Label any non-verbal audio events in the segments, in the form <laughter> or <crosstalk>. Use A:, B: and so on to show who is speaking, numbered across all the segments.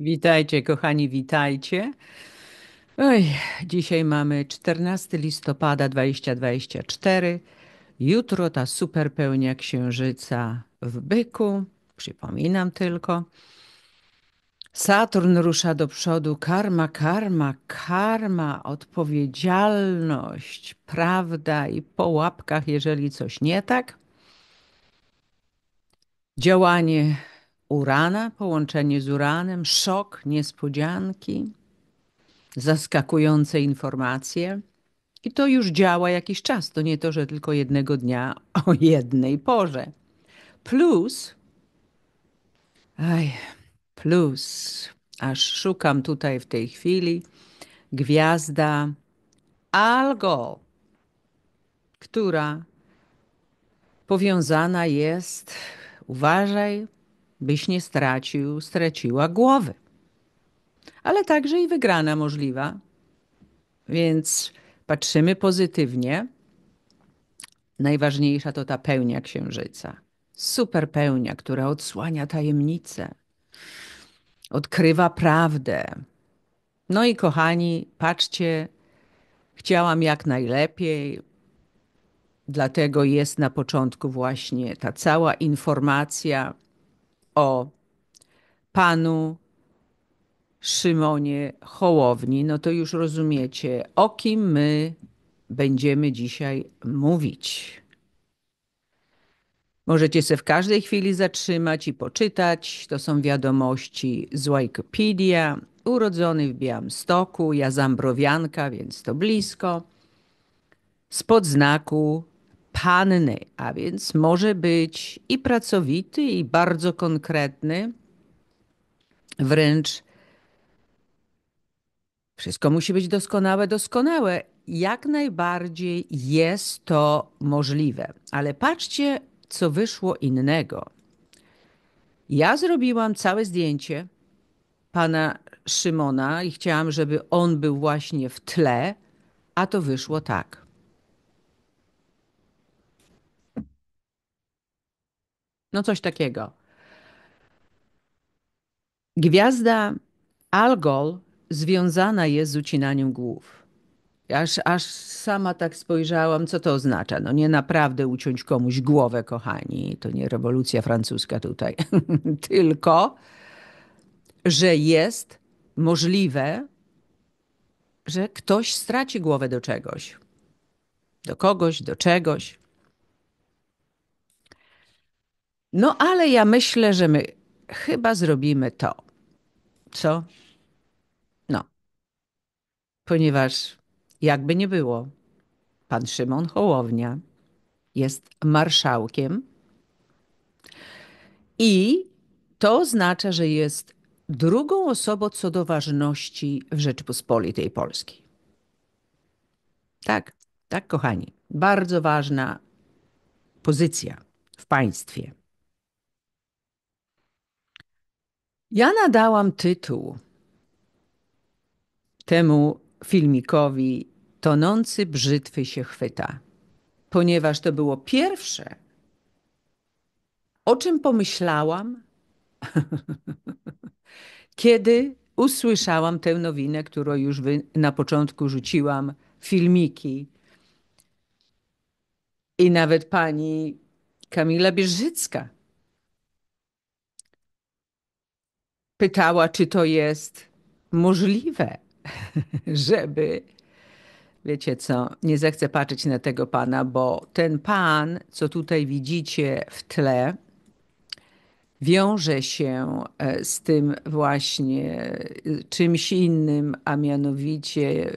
A: Witajcie, kochani, witajcie. Oj, dzisiaj mamy 14 listopada 2024. Jutro ta super pełnia księżyca w byku. Przypominam tylko. Saturn rusza do przodu. Karma, karma, karma, odpowiedzialność, prawda i po łapkach, jeżeli coś nie tak. Działanie Urana, połączenie z Uranem, szok, niespodzianki, zaskakujące informacje. I to już działa jakiś czas. To nie to, że tylko jednego dnia o jednej porze. Plus, aj, plus, aż szukam tutaj w tej chwili, gwiazda Algo, która powiązana jest, uważaj, byś nie stracił, straciła głowy. Ale także i wygrana możliwa. Więc patrzymy pozytywnie. Najważniejsza to ta pełnia księżyca. Super pełnia, która odsłania tajemnice, odkrywa prawdę. No i kochani, patrzcie, chciałam jak najlepiej, dlatego jest na początku właśnie ta cała informacja o panu Szymonie Hołowni, no to już rozumiecie, o kim my będziemy dzisiaj mówić. Możecie się w każdej chwili zatrzymać i poczytać. To są wiadomości z Wikipedia. Urodzony w Białymstoku, ja zambrowianka, więc to blisko. Spod znaku panny, a więc może być i pracowity, i bardzo konkretny, wręcz wszystko musi być doskonałe, doskonałe. Jak najbardziej jest to możliwe, ale patrzcie, co wyszło innego. Ja zrobiłam całe zdjęcie pana Szymona i chciałam, żeby on był właśnie w tle, a to wyszło tak. No coś takiego. Gwiazda Algol związana jest z ucinaniem głów. Aż, aż sama tak spojrzałam, co to oznacza. No nie naprawdę uciąć komuś głowę, kochani. To nie rewolucja francuska tutaj. <laughs> Tylko, że jest możliwe, że ktoś straci głowę do czegoś. Do kogoś, do czegoś. No ale ja myślę, że my chyba zrobimy to. Co? No. Ponieważ jakby nie było, pan Szymon Hołownia jest marszałkiem i to oznacza, że jest drugą osobą co do ważności w Rzeczypospolitej Polskiej. Tak, tak, kochani. Bardzo ważna pozycja w państwie. Ja nadałam tytuł temu filmikowi Tonący brzytwy się chwyta, ponieważ to było pierwsze, o czym pomyślałam, <laughs> kiedy usłyszałam tę nowinę, którą już na początku rzuciłam, filmiki. I nawet pani Kamila Bierzycka pytała, czy to jest możliwe, <laughs> żeby, wiecie co, nie zechcę patrzeć na tego pana, bo ten pan, co tutaj widzicie w tle, wiąże się e, z tym właśnie e, czymś innym, a mianowicie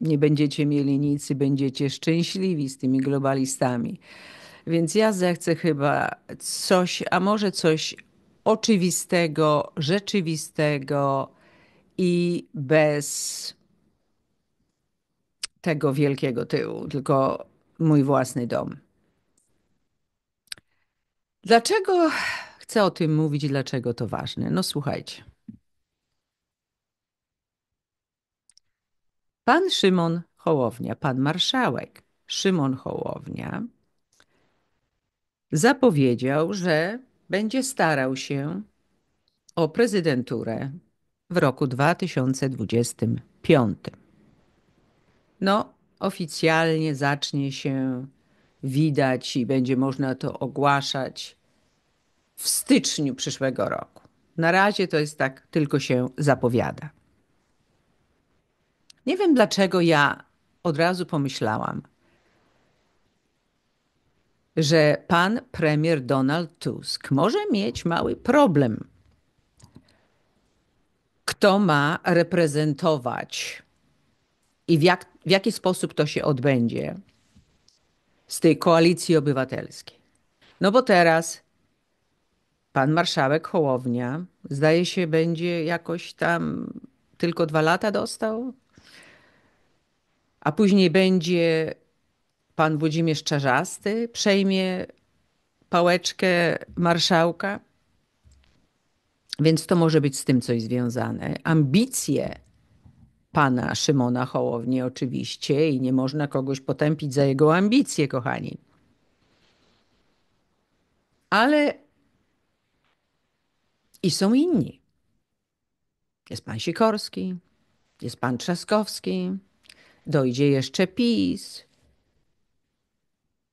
A: nie będziecie mieli nic i będziecie szczęśliwi z tymi globalistami. Więc ja zechcę chyba coś, a może coś oczywistego, rzeczywistego i bez tego wielkiego tyłu, tylko mój własny dom. Dlaczego chcę o tym mówić i dlaczego to ważne? No słuchajcie. Pan Szymon Hołownia, pan marszałek Szymon Hołownia zapowiedział, że będzie starał się o prezydenturę w roku 2025. No, oficjalnie zacznie się widać i będzie można to ogłaszać w styczniu przyszłego roku. Na razie to jest tak, tylko się zapowiada. Nie wiem dlaczego ja od razu pomyślałam, że pan premier Donald Tusk może mieć mały problem. Kto ma reprezentować i w, jak, w jaki sposób to się odbędzie z tej koalicji obywatelskiej? No bo teraz pan marszałek Hołownia, zdaje się, będzie jakoś tam tylko dwa lata dostał, a później będzie pan Włodzimierz Czarzasty przejmie pałeczkę marszałka. Więc to może być z tym coś związane. Ambicje pana Szymona Hołowni oczywiście i nie można kogoś potępić za jego ambicje, kochani. Ale i są inni. Jest pan Sikorski, jest pan Trzaskowski, dojdzie jeszcze PiS,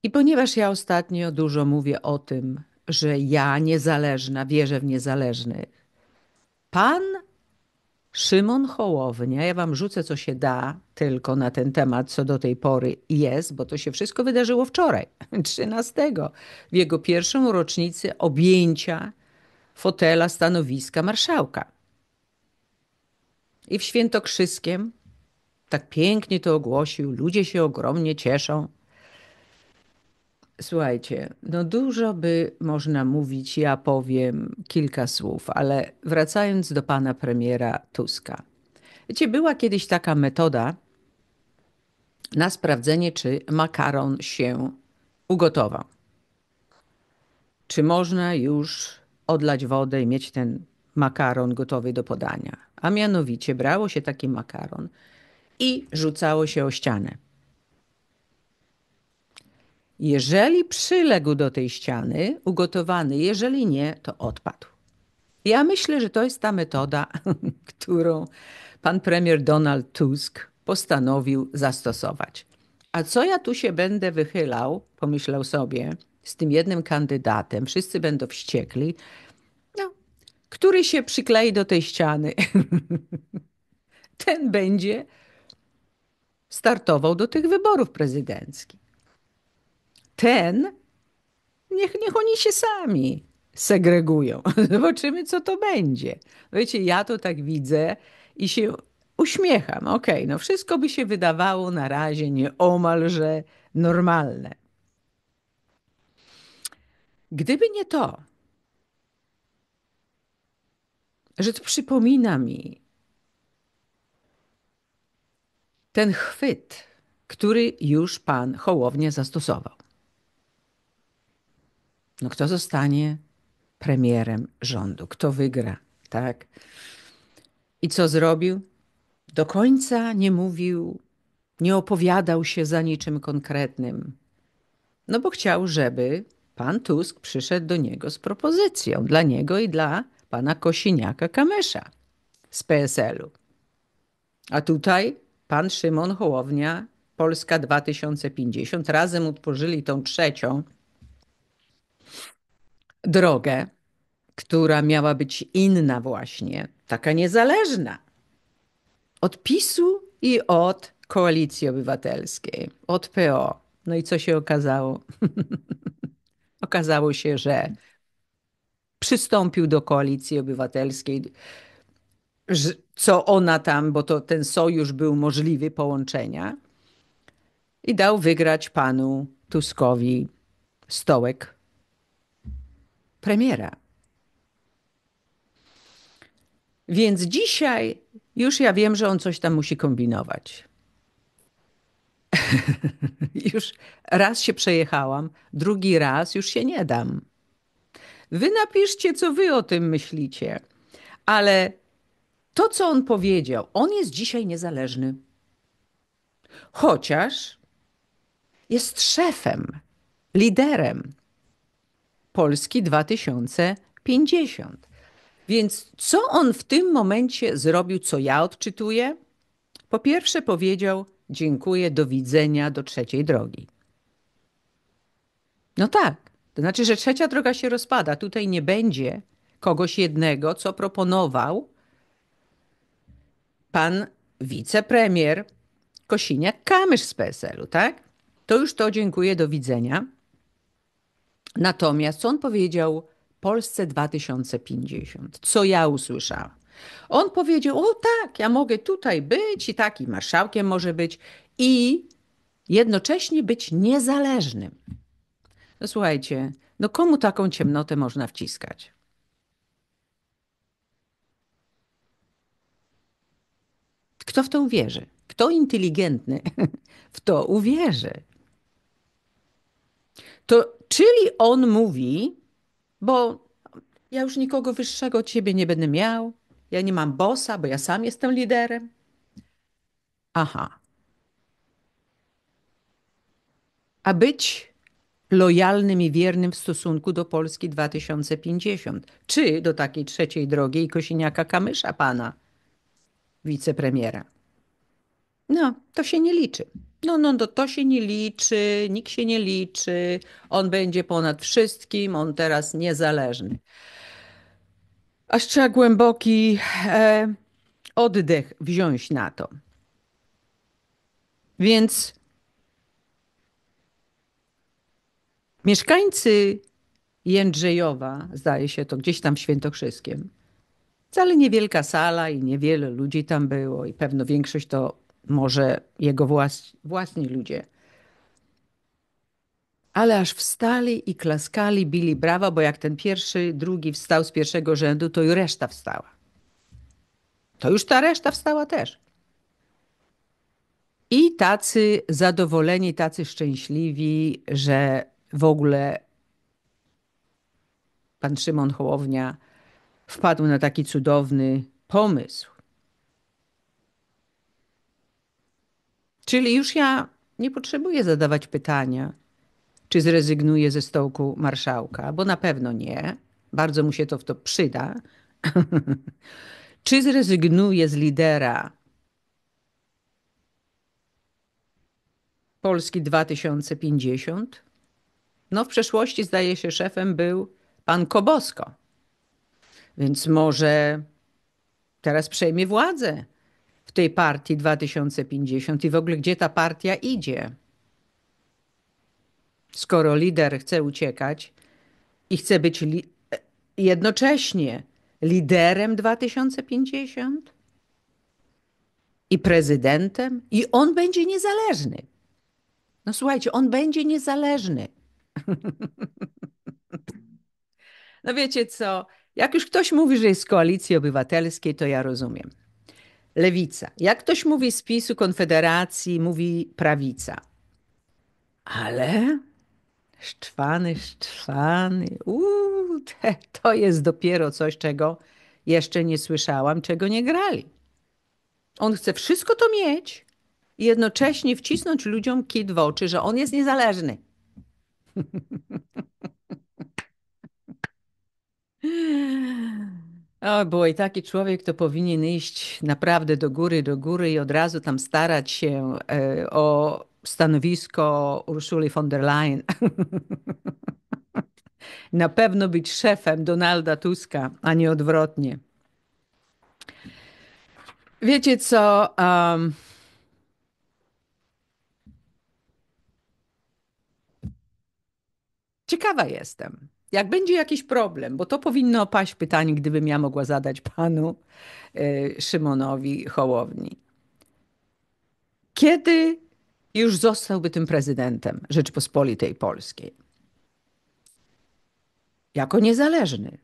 A: i ponieważ ja ostatnio dużo mówię o tym, że ja niezależna, wierzę w niezależnych, pan Szymon Hołownia, ja wam rzucę co się da tylko na ten temat, co do tej pory jest, bo to się wszystko wydarzyło wczoraj, 13, <laughs> w jego pierwszą rocznicę objęcia fotela stanowiska marszałka. I w Świętokrzyskiem tak pięknie to ogłosił, ludzie się ogromnie cieszą. Słuchajcie, no dużo by można mówić, ja powiem kilka słów, ale wracając do pana premiera Tuska. Wiecie, była kiedyś taka metoda na sprawdzenie, czy makaron się ugotował. Czy można już odlać wodę i mieć ten makaron gotowy do podania? A mianowicie brało się taki makaron i rzucało się o ścianę jeżeli przyległ do tej ściany, ugotowany, jeżeli nie, to odpadł. Ja myślę, że to jest ta metoda, <laughs> którą pan premier Donald Tusk postanowił zastosować. A co ja tu się będę wychylał, pomyślał sobie, z tym jednym kandydatem, wszyscy będą wściekli, no, który się przyklei do tej ściany, <laughs> ten będzie startował do tych wyborów prezydenckich ten, niech, niech oni się sami segregują. <laughs> Zobaczymy, co to będzie. Wiecie, ja to tak widzę i się uśmiecham. Okej, okay, no wszystko by się wydawało na razie nieomalże normalne. Gdyby nie to, że to przypomina mi ten chwyt, który już pan Hołownie zastosował no kto zostanie premierem rządu, kto wygra, tak? I co zrobił? Do końca nie mówił, nie opowiadał się za niczym konkretnym, no bo chciał, żeby pan Tusk przyszedł do niego z propozycją dla niego i dla pana Kosiniaka Kamesza z PSL-u. A tutaj pan Szymon Hołownia, Polska 2050, razem utworzyli tą trzecią drogę, która miała być inna, właśnie taka niezależna od PiSu i od Koalicji Obywatelskiej, od PO. No i co się okazało? <laughs> okazało się, że przystąpił do Koalicji Obywatelskiej, co ona tam, bo to ten sojusz był możliwy połączenia, i dał wygrać panu Tuskowi stołek premiera. Więc dzisiaj już ja wiem, że on coś tam musi kombinować. <laughs> już raz się przejechałam, drugi raz już się nie dam. Wy napiszcie, co wy o tym myślicie, ale to, co on powiedział, on jest dzisiaj niezależny. Chociaż jest szefem, liderem, Polski 2050. Więc co on w tym momencie zrobił, co ja odczytuję? Po pierwsze powiedział: Dziękuję, do widzenia, do trzeciej drogi. No tak, to znaczy, że trzecia droga się rozpada. Tutaj nie będzie kogoś jednego, co proponował pan wicepremier Kosiniak-Kamysz z PSL-u, tak? To już to dziękuję, do widzenia. Natomiast co on powiedział Polsce 2050? Co ja usłyszałam? On powiedział: O tak, ja mogę tutaj być i taki marszałkiem może być i jednocześnie być niezależnym. No słuchajcie, no komu taką ciemnotę można wciskać? Kto w to uwierzy? Kto inteligentny <laughs> w to uwierzy? To Czyli on mówi, bo ja już nikogo wyższego od ciebie nie będę miał, ja nie mam bossa, bo ja sam jestem liderem. Aha. A być lojalnym i wiernym w stosunku do Polski 2050, czy do takiej trzeciej drogi i Kosiniaka Kamysza pana wicepremiera. No, to się nie liczy. No, no, to, no, to się nie liczy, nikt się nie liczy, on będzie ponad wszystkim, on teraz niezależny. Aż trzeba głęboki e, oddech wziąć na to. Więc mieszkańcy Jędrzejowa, zdaje się to gdzieś tam świętokrzyskiem, wcale niewielka sala i niewiele ludzi tam było i pewno większość to może jego włas, własni ludzie. Ale aż wstali i klaskali, bili brawa, bo jak ten pierwszy, drugi wstał z pierwszego rzędu, to i reszta wstała. To już ta reszta wstała też. I tacy zadowoleni, tacy szczęśliwi, że w ogóle pan Szymon Hołownia wpadł na taki cudowny pomysł, Czyli już ja nie potrzebuję zadawać pytania, czy zrezygnuje ze stołku marszałka, bo na pewno nie. Bardzo mu się to w to przyda. <laughs> czy zrezygnuje z lidera Polski 2050? No, w przeszłości, zdaje się, szefem był pan Kobosko. Więc może teraz przejmie władzę tej partii 2050 i w ogóle gdzie ta partia idzie. Skoro lider chce uciekać i chce być li jednocześnie liderem 2050 i prezydentem, i on będzie niezależny. No słuchajcie, on będzie niezależny. <laughs> no wiecie co? Jak już ktoś mówi, że jest z koalicji obywatelskiej, to ja rozumiem lewica. Jak ktoś mówi z PiSu, Konfederacji, mówi prawica. Ale szczwany, szczwany, uuu, te, to jest dopiero coś, czego jeszcze nie słyszałam, czego nie grali. On chce wszystko to mieć i jednocześnie wcisnąć ludziom kit w oczy, że on jest niezależny. <laughs> O, bo i taki człowiek to powinien iść naprawdę do góry, do góry i od razu tam starać się e, o stanowisko Urszuli von der Leyen. <laughs> Na pewno być szefem Donalda Tuska, a nie odwrotnie. Wiecie co? Um... Ciekawa jestem jak będzie jakiś problem, bo to powinno paść pytanie, gdybym ja mogła zadać panu e, Szymonowi Hołowni. Kiedy już zostałby tym prezydentem Rzeczypospolitej Polskiej? Jako niezależny.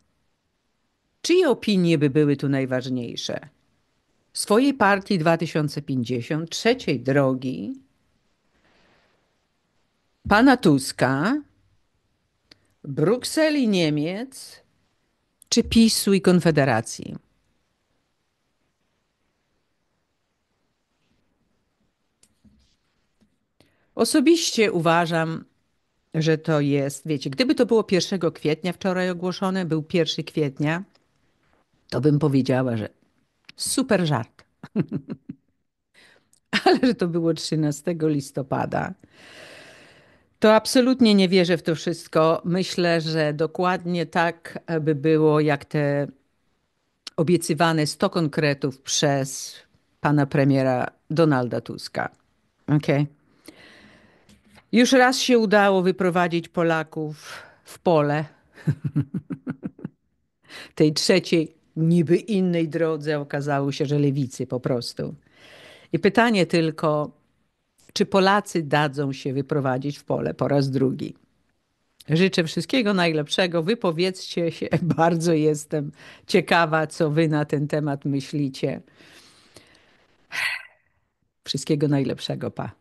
A: Czyje opinie by były tu najważniejsze? Swojej partii 2050, trzeciej drogi, pana Tuska, Brukseli Niemiec czy PiSu i Konfederacji? Osobiście uważam, że to jest, wiecie, gdyby to było 1 kwietnia wczoraj ogłoszone, był 1 kwietnia, to bym powiedziała, że super żart. <laughs> Ale że to było 13 listopada. To absolutnie nie wierzę w to wszystko. Myślę, że dokładnie tak by było, jak te obiecywane 100 konkretów przez pana premiera Donalda Tuska. Okay. Już raz się udało wyprowadzić Polaków w pole <laughs> tej trzeciej, niby innej drodze. Okazało się, że lewicy po prostu. I pytanie tylko, czy Polacy dadzą się wyprowadzić w pole po raz drugi? Życzę wszystkiego najlepszego. Wypowiedzcie się. <laughs> Bardzo jestem ciekawa, co wy na ten temat myślicie. Wszystkiego najlepszego, pa.